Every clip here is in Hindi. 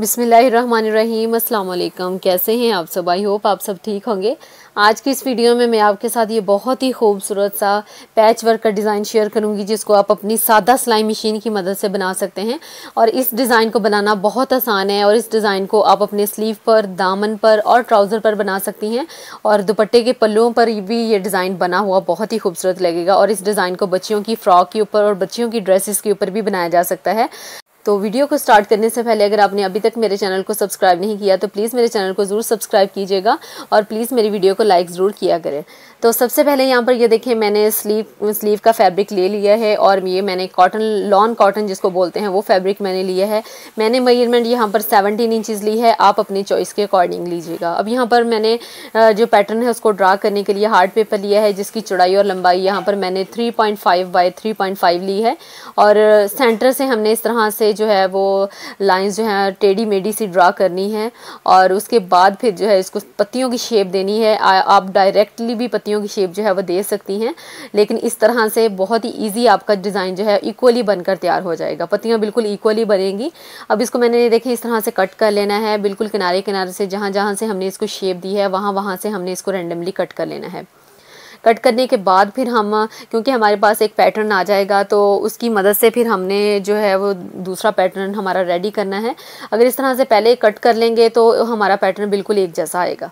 बिसमीम अल्लाम कैसे हैं आप सब आई होप आप सब ठीक होंगे आज की इस वीडियो में मैं आपके साथ ये बहुत ही खूबसूरत सा पैच वर्क का डिज़ाइन शेयर करूंगी जिसको आप अपनी सादा सिलाई मशीन की मदद से बना सकते हैं और इस डिज़ाइन को बनाना बहुत आसान है और इस डिज़ाइन को आप अपने स्लीव पर दामन पर और ट्राउज़र पर बना सकती हैं और दुपट्टे के पल्लुओं पर भी ये डिज़ाइन बना हुआ बहुत ही खूबसूरत लगेगा और इस डिज़ाइन को बच्चियों की फ़्रॉक के ऊपर और बच्चियों की ड्रेसिस के ऊपर भी बनाया जा सकता है तो वीडियो को स्टार्ट करने से पहले अगर आपने अभी तक मेरे चैनल को सब्सक्राइब नहीं किया तो प्लीज़ मेरे चैनल को ज़रूर सब्सक्राइब कीजिएगा और प्लीज़ मेरी वीडियो को लाइक ज़रूर किया करें तो सबसे पहले यहाँ पर ये देखें मैंने स्लीव स्लीव का फैब्रिक ले लिया है और ये मैंने कॉटन लॉन कॉटन जिसको बोलते हैं वो फैब्रिक मैंने लिया है मैंने मयरमेंट यहाँ पर सेवनटीन इंचज़ ली है आप अपनी चॉइस के अकॉर्डिंग लीजिएगा अब यहाँ पर मैंने जो पैटर्न है उसको ड्रा करने के लिए हार्ड पेपर लिया है जिसकी चौड़ाई और लंबाई यहाँ पर मैंने three point five by three point five ली है और सेंटर से हमने इस तरह से से जो है वो लाइंस जो हैं टेढ़ी मेढ़ी सी ड्रा करनी है और उसके बाद फिर जो है इसको पत्तियों की शेप देनी है आ, आप डायरेक्टली भी पत्तियों की शेप जो है वो दे सकती हैं लेकिन इस तरह से बहुत ही ईजी आपका डिज़ाइन जो है इक्वली बनकर तैयार हो जाएगा पत्तियाँ बिल्कुल इक्वली बनेंगी अब इसको मैंने देखें इस तरह से कट कर लेना है बिल्कुल किनारे किनारे से जहाँ जहाँ से हमने इसको शेप दी है वहाँ वहाँ से हमने इसको रेंडमली कट कर लेना है कट करने के बाद फिर हम क्योंकि हमारे पास एक पैटर्न आ जाएगा तो उसकी मदद से फिर हमने जो है वो दूसरा पैटर्न हमारा रेडी करना है अगर इस तरह से पहले कट कर लेंगे तो हमारा पैटर्न बिल्कुल एक जैसा आएगा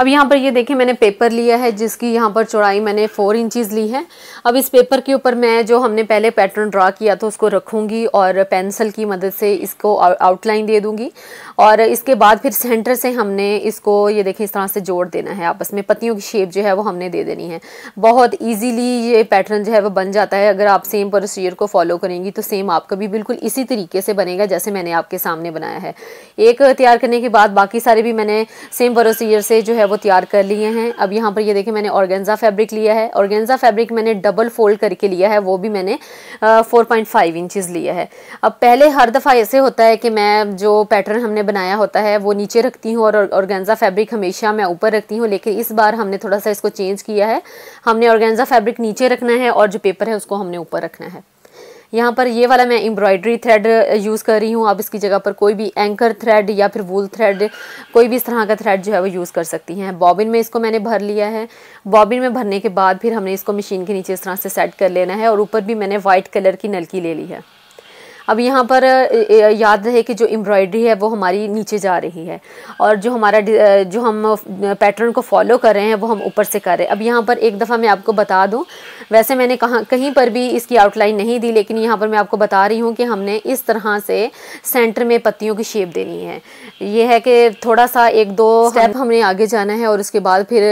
अब यहाँ पर ये देखें मैंने पेपर लिया है जिसकी यहाँ पर चौड़ाई मैंने फ़ोर इंचज़ ली है अब इस पेपर के ऊपर मैं जो हमने पहले पैटर्न ड्रा किया था उसको रखूँगी और पेंसिल की मदद से इसको आउटलाइन दे दूँगी और इसके बाद फिर सेंटर से हमने इसको ये देखें इस तरह से जोड़ देना है आपस में पतियों की शेप जो है वो हमने दे देनी है बहुत ईजीली ये पैटर्न जो है वो बन जाता है अगर आप सेम प्रोसीजर को फॉलो करेंगी तो सेम आपका भी बिल्कुल इसी तरीके से बनेगा जैसे मैंने आपके सामने बनाया है एक तैयार करने के बाद बाकी सारे भी मैंने सेम प्रोसीजर से जो है वो तैयार कर लिए हैं अब यहाँ पर ये देखें मैंने ऑर्गेंजा फैब्रिक लिया है ऑर्गेंजा फैब्रिक मैंने डबल फोल्ड करके लिया है वो भी मैंने फोर पॉइंट फाइव इंचज़ लिया है अब पहले हर दफ़ा ऐसे होता है कि मैं जो पैटर्न हमने बनाया होता है वो नीचे रखती हूँ और ऑर्गेंजा फैब्रिक हमेशा मैं ऊपर रखती हूँ लेकिन इस बार हमने थोड़ा सा इसको चेंज किया है हमने ऑर्गेंजा फैब्रिक नीचे रखना है और जो पेपर है उसको हमने ऊपर रखना है यहाँ पर ये वाला मैं एम्ब्रॉयडरी थ्रेड यूज़ कर रही हूँ आप इसकी जगह पर कोई भी एंकर थ्रेड या फिर वूल थ्रेड कोई भी इस तरह का थ्रेड जो है वो यूज़ कर सकती हैं बॉबिन में इसको मैंने भर लिया है बॉबिन में भरने के बाद फिर हमने इसको मशीन के नीचे इस तरह से सेट कर लेना है और ऊपर भी मैंने वाइट कलर की नलकी ले ली है अब यहाँ पर याद रहे कि जो एम्ब्रॉयडरी है वो हमारी नीचे जा रही है और जो हमारा जो हम पैटर्न को फॉलो कर रहे हैं वो हम ऊपर से कर रहे हैं अब यहाँ पर एक दफ़ा मैं आपको बता दूँ वैसे मैंने कहाँ कहीं पर भी इसकी आउटलाइन नहीं दी लेकिन यहाँ पर मैं आपको बता रही हूँ कि हमने इस तरह से सेंटर में पत्तियों की शेप देनी है ये है कि थोड़ा सा एक दो स्टेप हमने आगे जाना है और उसके बाद फिर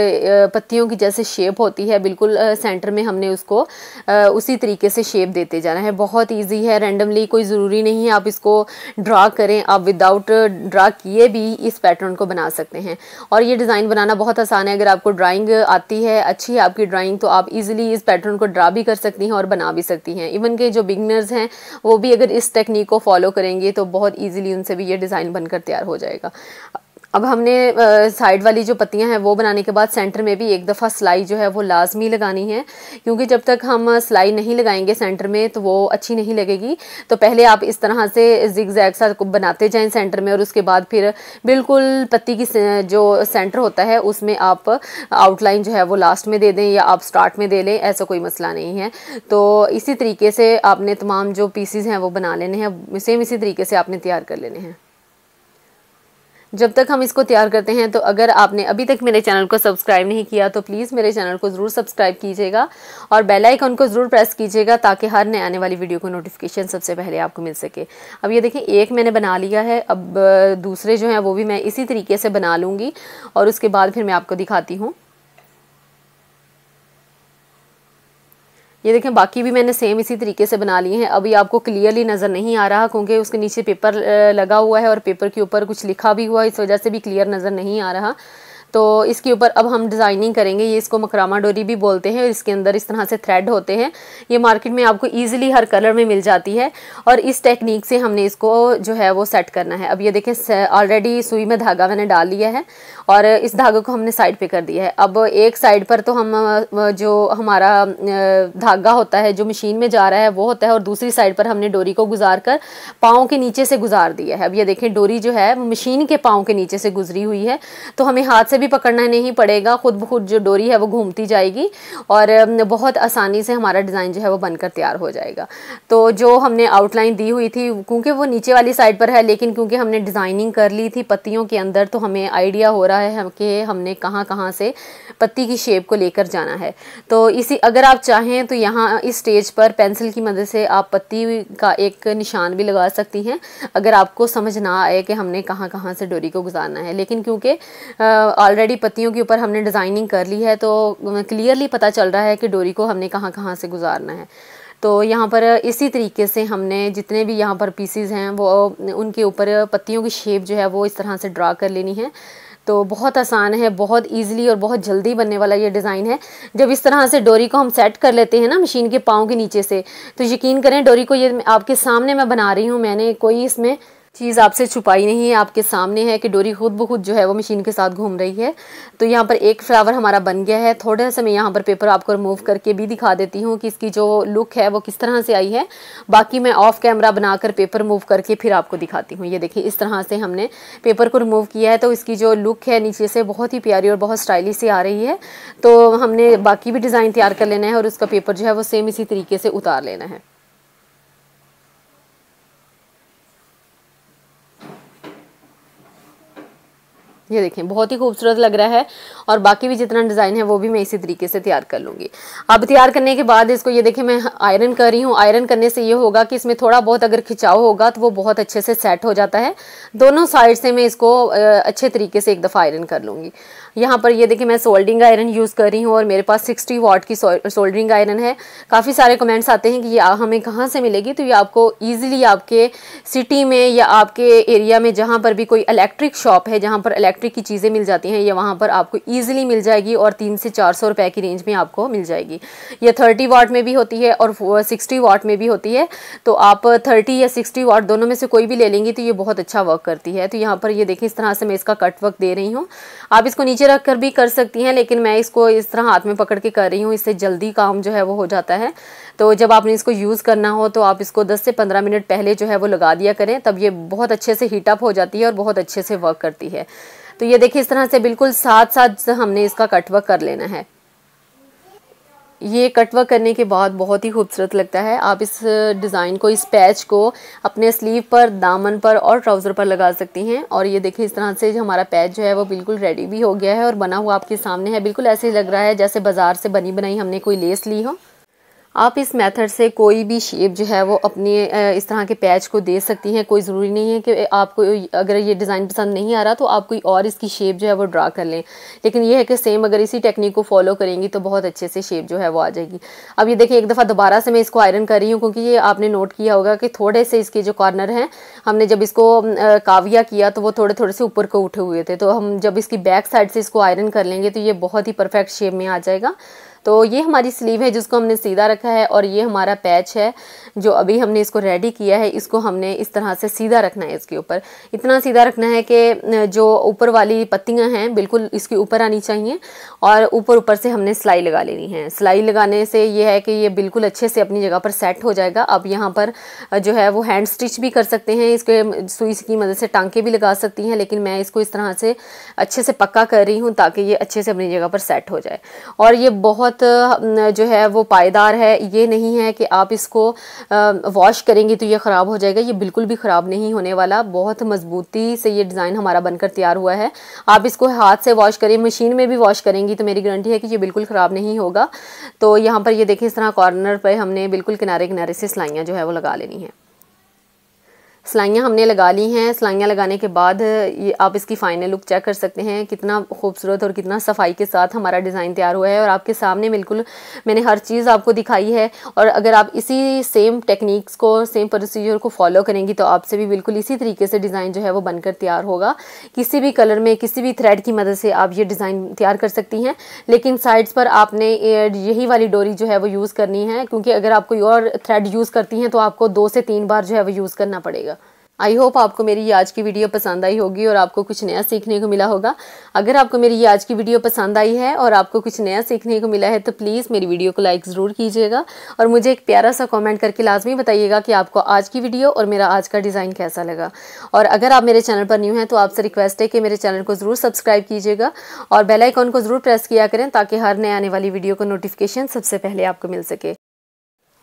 पत्तियों की जैसे शेप होती है बिल्कुल सेंटर में हमने उसको उसी तरीके से शेप देते जाना है बहुत ईजी है रेंडमली कोई ज़रूरी नहीं है आप इसको ड्रा करें आप विदाउट ड्रा uh, किए भी इस पैटर्न को बना सकते हैं और ये डिज़ाइन बनाना बहुत आसान है अगर आपको ड्राइंग आती है अच्छी है आपकी ड्राइंग तो आप इजीली इस पैटर्न को ड्रा भी कर सकती हैं और बना भी सकती हैं इवन के जो बिगनर्स हैं वो भी अगर इस टेक्निक को फॉलो करेंगे तो बहुत ईजिली उनसे भी ये डिज़ाइन बनकर तैयार हो जाएगा अब हमने साइड वाली जो पत्तियां हैं वो बनाने के बाद सेंटर में भी एक दफ़ा सिलाई जो है वो लाजमी लगानी है क्योंकि जब तक हम सिलाई नहीं लगाएंगे सेंटर में तो वो अच्छी नहीं लगेगी तो पहले आप इस तरह से जिग जैग सा बनाते जाएं सेंटर में और उसके बाद फिर बिल्कुल पत्ती की जो सेंटर होता है उसमें आप आउटलाइन जो है वो लास्ट में दे दें या आप स्टार्ट में दे लें ऐसा कोई मसला नहीं है तो इसी तरीके से आपने तमाम जो पीसीज हैं वो बना लेने हैं सेम इसी तरीके से आपने तैयार कर लेने हैं जब तक हम इसको तैयार करते हैं तो अगर आपने अभी तक मेरे चैनल को सब्सक्राइब नहीं किया तो प्लीज़ मेरे चैनल को ज़रूर सब्सक्राइब कीजिएगा और बेल आइकन को ज़रूर प्रेस कीजिएगा ताकि हर नए आने वाली वीडियो को नोटिफिकेशन सबसे पहले आपको मिल सके अब ये देखें एक मैंने बना लिया है अब दूसरे जो हैं वो भी मैं इसी तरीके से बना लूँगी और उसके बाद फिर मैं आपको दिखाती हूँ ये देखें बाकी भी मैंने सेम इसी तरीके से बना लिए हैं अभी आपको क्लियरली नज़र नहीं आ रहा क्योंकि उसके नीचे पेपर लगा हुआ है और पेपर के ऊपर कुछ लिखा भी हुआ इस वजह से भी क्लियर नज़र नहीं आ रहा तो इसके ऊपर अब हम डिज़ाइनिंग करेंगे ये इसको मकरामा डोरी भी बोलते हैं और इसके अंदर इस तरह से थ्रेड होते हैं ये मार्केट में आपको ईजिली हर कलर में मिल जाती है और इस टेक्निक से हमने इसको जो है वो सेट करना है अब ये देखें ऑलरेडी सुई में धागा मैंने डाल लिया है और इस धागे को हमने साइड पर कर दिया है अब एक साइड पर तो हम जो हमारा धागा होता है जो मशीन में जा रहा है वो होता है और दूसरी साइड पर हमने डोरी को गुजार कर पाँव के नीचे से गुजार दिया है अब ये देखें डोरी जो है मशीन के पाँव के नीचे से गुजरी हुई है तो हमें हाथ से उसे भी पकड़ना नहीं पड़ेगा खुद ब खुद जो डोरी है वो घूमती जाएगी और बहुत आसानी से हमारा डिज़ाइन जो है वो बनकर तैयार हो जाएगा तो जो हमने आउटलाइन दी हुई थी क्योंकि वो नीचे वाली साइड पर है लेकिन क्योंकि हमने डिज़ाइनिंग कर ली थी पत्तियों के अंदर तो हमें आइडिया हो रहा है कि हमने कहाँ कहाँ से पत्ती की शेप को लेकर जाना है तो इसी अगर आप चाहें तो यहाँ इस स्टेज पर पेंसिल की मदद से आप पत्ती का एक निशान भी लगा सकती हैं अगर आपको समझ ना आए कि हमने कहाँ कहाँ से डोरी को गुजारना है लेकिन क्योंकि ऑलरेडी पत्तियों के ऊपर हमने डिज़ाइनिंग कर ली है तो क्लियरली पता चल रहा है कि डोरी को हमने कहाँ कहाँ से गुजारना है तो यहाँ पर इसी तरीके से हमने जितने भी यहाँ पर पीसीज हैं वो उनके ऊपर पत्तियों की शेप जो है वो इस तरह से ड्रा कर लेनी है तो बहुत आसान है बहुत इजीली और बहुत जल्दी बनने वाला ये डिज़ाइन है जब इस तरह से डोरी को हम सेट कर लेते हैं ना मशीन के पाँव के नीचे से तो यकीन करें डोरी को ये आपके सामने मैं बना रही हूँ मैंने कोई इसमें चीज़ आपसे छुपाई नहीं है आपके सामने है कि डोरी खुद ब खुद जो है वो मशीन के साथ घूम रही है तो यहाँ पर एक फ्लावर हमारा बन गया है थोड़ा सा मैं यहाँ पर पेपर आपको रिमूव करके भी दिखा देती हूँ कि इसकी जो लुक है वो किस तरह से आई है बाकी मैं ऑफ कैमरा बनाकर पेपर मूव करके फिर आपको दिखाती हूँ ये देखिए इस तरह से हमने पेपर को रिमूव किया है तो इसकी जो लुक है नीचे से बहुत ही प्यारी और बहुत स्टाइलिश से आ रही है तो हमने बाकी भी डिज़ाइन तैयार कर लेना है और उसका पेपर जो है वो सेम इसी तरीके से उतार लेना है ये देखें बहुत ही खूबसूरत लग रहा है और बाकी भी जितना डिज़ाइन है वो भी मैं इसी तरीके से तैयार कर लूँगी अब तैयार करने के बाद इसको ये देखें मैं आयरन कर रही हूँ आयरन करने से ये होगा कि इसमें थोड़ा बहुत अगर खिंचाव होगा तो वो बहुत अच्छे से सेट हो जाता है दोनों साइड से मैं इसको अच्छे तरीके से एक दफ़ा आयरन कर लूँगी यहाँ पर ये देखिए मैं सोल्डिंग आयरन यूज़ कर रही हूँ और मेरे पास सिक्सटी वाट की सोल्डरिंग आयरन है काफ़ी सारे कमेंट्स आते हैं कि ये हमें कहाँ से मिलेगी तो ये आपको ईजिली आपके सिटी में या आपके एरिया में जहाँ पर भी कोई इलेक्ट्रिक शॉप है जहाँ पर इलेक्ट्रिक की चीज़ें मिल जाती हैं ये वहाँ पर आपको ईजिली मिल जाएगी और तीन से चार सौ की रेंज में आपको मिल जाएगी ये थर्टी वाट में भी होती है और सिक्सटी वाट में भी होती है तो आप थर्टी या सिक्सटी वाट दोनों में से कोई भी ले लेंगी तो ये बहुत अच्छा वर्क करती है तो यहाँ पर ये देखें इस तरह से मैं इसका कट वर्क दे रही हूँ आप इसको नीचे नीचे रख कर भी कर सकती हैं लेकिन मैं इसको इस तरह हाथ में पकड़ के कर रही हूँ इससे जल्दी काम जो है वो हो जाता है तो जब आपने इसको यूज़ करना हो तो आप इसको 10 से 15 मिनट पहले जो है वो लगा दिया करें तब ये बहुत अच्छे से हीटअप हो जाती है और बहुत अच्छे से वर्क करती है तो ये देखिए इस तरह से बिल्कुल साथ साथ हमने इसका कटवर्क कर लेना है ये कटवर्क करने के बाद बहुत ही खूबसूरत लगता है आप इस डिज़ाइन को इस पैच को अपने स्लीव पर दामन पर और ट्राउज़र पर लगा सकती हैं और ये देखिए इस तरह से जो हमारा पैच जो है वो बिल्कुल रेडी भी हो गया है और बना हुआ आपके सामने है बिल्कुल ऐसे ही लग रहा है जैसे बाज़ार से बनी बनाई हमने कोई लेस ली हो आप इस मेथड से कोई भी शेप जो है वो अपने इस तरह के पैच को दे सकती हैं कोई ज़रूरी नहीं है कि आपको अगर ये डिज़ाइन पसंद नहीं आ रहा तो आप कोई और इसकी शेप जो है वो ड्रा कर लें लेकिन ये है कि सेम अगर इसी टेक्निक को फॉलो करेंगी तो बहुत अच्छे से शेप जो है वो आ जाएगी अब ये देखें एक दफ़ा दोबारा से मैं इसको आयरन कर रही हूँ क्योंकि ये आपने नोट किया होगा कि थोड़े से इसके जो कॉर्नर हैं हमने जब इसको काविया किया तो वो थोड़े थोड़े से ऊपर को उठे हुए थे तो हम जब इसकी बैक साइड से इसको आयरन कर लेंगे तो ये बहुत ही परफेक्ट शेप में आ जाएगा तो ये हमारी स्लीव है जिसको हमने सीधा रखा है और ये हमारा पैच है जो अभी हमने इसको रेडी किया है इसको हमने इस तरह से सीधा रखना है इसके ऊपर इतना सीधा रखना है कि जो ऊपर वाली पत्तियाँ हैं बिल्कुल इसके ऊपर आनी चाहिए और ऊपर ऊपर से हमने सिलाई लगा लेनी है सिलाई लगाने से ये है कि ये बिल्कुल अच्छे से अपनी जगह पर सेट हो जाएगा अब यहाँ पर जो है वो हैंड स्टिच भी कर सकते हैं इसके सुई की मदद से टांके भी लगा सकती हैं लेकिन मैं इसको इस तरह से अच्छे से पक्का कर रही हूँ ताकि ये अच्छे से अपनी जगह पर सेट हो जाए और ये बहुत जो है वो पायदार है ये नहीं है कि आप इसको वॉश करेंगे तो ये ख़राब हो जाएगा ये बिल्कुल भी ख़राब नहीं होने वाला बहुत मजबूती से ये डिज़ाइन हमारा बनकर तैयार हुआ है आप इसको हाथ से वॉश करें मशीन में भी वॉश करेंगी तो मेरी गारंटी है कि ये बिल्कुल ख़राब नहीं होगा तो यहाँ पर ये देखें इस तरह कॉर्नर पर हमने बिल्कुल किनारे किनारे से सिलाइयाँ जो है वो लगा लेनी है सिलाइयाँ हमने लगा ली हैं सिलाइयाँ लगाने के बाद ये आप इसकी फ़ाइनल लुक चेक कर सकते हैं कितना खूबसूरत और कितना सफाई के साथ हमारा डिज़ाइन तैयार हुआ है और आपके सामने बिल्कुल मैंने हर चीज़ आपको दिखाई है और अगर आप इसी सेम टेक्निक्स को सेम प्रोसीजर को फॉलो करेंगी तो आपसे भी बिल्कुल इसी तरीके से डिज़ाइन जो है वो बनकर तैयार होगा किसी भी कलर में किसी भी थ्रेड की मदद से आप ये डिज़ाइन तैयार कर सकती हैं लेकिन साइड्स पर आपने यही वाली डोरी जो है वो यूज़ करनी है क्योंकि अगर आप कोई और थ्रेड यूज़ करती हैं तो आपको दो से तीन बार जो है वो यूज़ करना पड़ेगा आई होप आपको मेरी ये आज की वीडियो पसंद आई होगी और आपको कुछ नया सीखने को मिला होगा अगर आपको मेरी ये आज की वीडियो पसंद आई है और आपको कुछ नया सीखने को मिला है तो प्लीज़ मेरी वीडियो को लाइक ज़रूर कीजिएगा और मुझे एक प्यारा सा कमेंट करके लाजमी बताइएगा कि आपको आज की वीडियो और मेरा आज का डिज़ाइन कैसा लगा और अगर आप मेरे चैनल पर न्यू हैं तो आपसे रिक्वेस्ट है कि मेरे चैनल को ज़रूर सब्सक्राइब कीजिएगा और बेलाइकॉन को ज़रूर प्रेस किया करें ताकि हर नए आने वाली वीडियो को नोटिफिकेशन सबसे पहले आपको मिल सके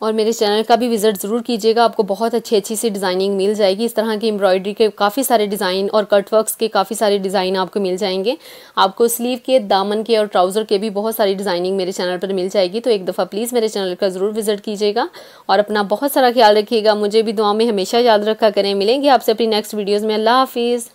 और मेरे चैनल का भी विज़िट ज़रूर कीजिएगा आपको बहुत अच्छी अच्छी सी डिज़ाइनिंग मिल जाएगी इस तरह की एम्ब्रॉयडरी के काफ़ी सारे डिज़ाइन और वर्कस के काफ़ी सारे डिज़ाइन आपको मिल जाएंगे आपको स्लीव के दामन के और ट्राउज़र के भी बहुत सारी डिज़ाइनिंग मेरे चैनल पर मिल जाएगी तो एक दफ़ा प्लीज़ मेरे चैनल का ज़रूर विज़िट कीजिएगा और अपना बहुत सारा ख्याल रखिएगा मुझे भी दुआ में हमेशा याद रखा करें मिलेंगे आपसे अपनी नेक्स्ट वीडियोज़ में अल्लाह हाफिज़